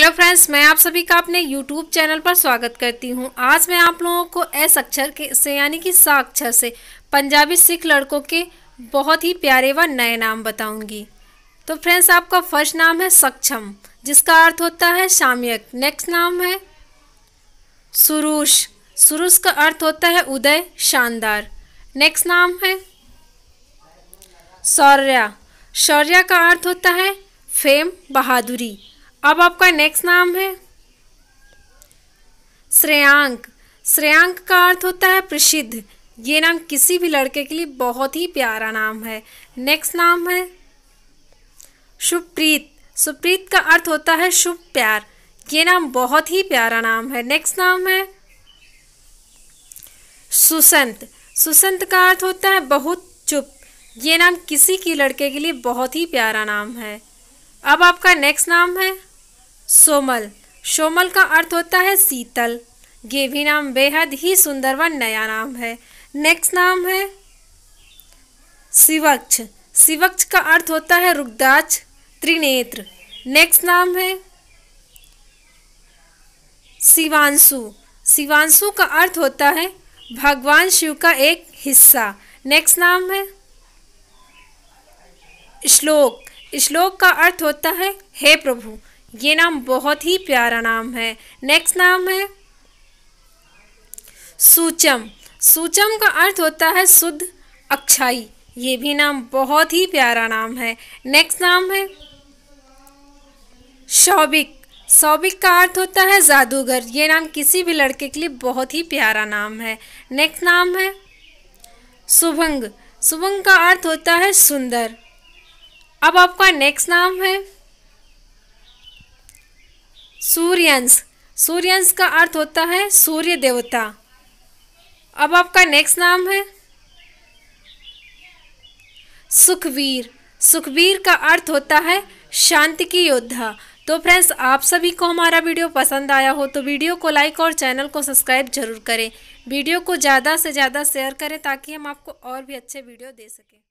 hello friends मैं आप सभी का अपने यूट्यूब चैनल पर स्वागत करती हूं आज मैं आप लोगों को एस अक्षर के से यानी कि सा अक्षर से पंजाबी सिख लड़कों के बहुत ही प्यारे व नए नाम बताऊंगी तो फ्रेंड्स आपका फर्स्ट नाम है सक्षम जिसका अर्थ होता है शाम्यक नेक्स्ट नाम है सुरुष सुरुष का अर्थ होता है उदय शानदार नेक्स्ट नाम है शौर्या शौर्या का अर्थ होता है फेम बहादुरी अब आपका नेक्स्ट नाम है श्रेयांक श्रेयांक का अर्थ होता है प्रसिद्ध ये नाम किसी भी लड़के के लिए बहुत ही प्यारा नाम है नेक्स्ट नाम है शुभप्रीत सुप्रीत का अर्थ होता है शुभ प्यार ये नाम बहुत ही प्यारा नाम है नेक्स्ट नाम है सुसंत सुसंत का अर्थ होता है बहुत चुप ये नाम किसी की लड़के के लिए बहुत ही प्यारा नाम है अब आपका नेक्स्ट नाम है सोमल सोमल का अर्थ होता है शीतल ये भी नाम बेहद ही सुंदर व नया नाम है नेक्स्ट नाम है शिवक्ष शिवक्ष का अर्थ होता है रुद्राक्ष त्रिनेत्र नेक्स्ट नाम है शिवांशु शिवांशु का अर्थ होता है भगवान शिव का एक हिस्सा नेक्स्ट नाम है श्लोक श्लोक का अर्थ होता है हे प्रभु ये नाम बहुत ही प्यारा नाम है नेक्स्ट नाम है सूचम सूचम का अर्थ होता है शुद्ध अक्षाई ये भी नाम बहुत ही प्यारा नाम है नेक्स्ट नाम है शौबिक सौबिक का अर्थ होता है जादूगर ये नाम किसी भी लड़के के लिए बहुत ही प्यारा नाम है नेक्स्ट नाम है शुभंग शुभंग का अर्थ होता है सुंदर अब आपका नेक्स्ट नाम है सूर्यंश सूर्यंश का अर्थ होता है सूर्य देवता अब आपका नेक्स्ट नाम है सुखवीर सुखवीर का अर्थ होता है शांति की योद्धा तो फ्रेंड्स आप सभी को हमारा वीडियो पसंद आया हो तो वीडियो को लाइक और चैनल को सब्सक्राइब जरूर करें वीडियो को ज़्यादा से ज़्यादा शेयर करें ताकि हम आपको और भी अच्छे वीडियो दे सकें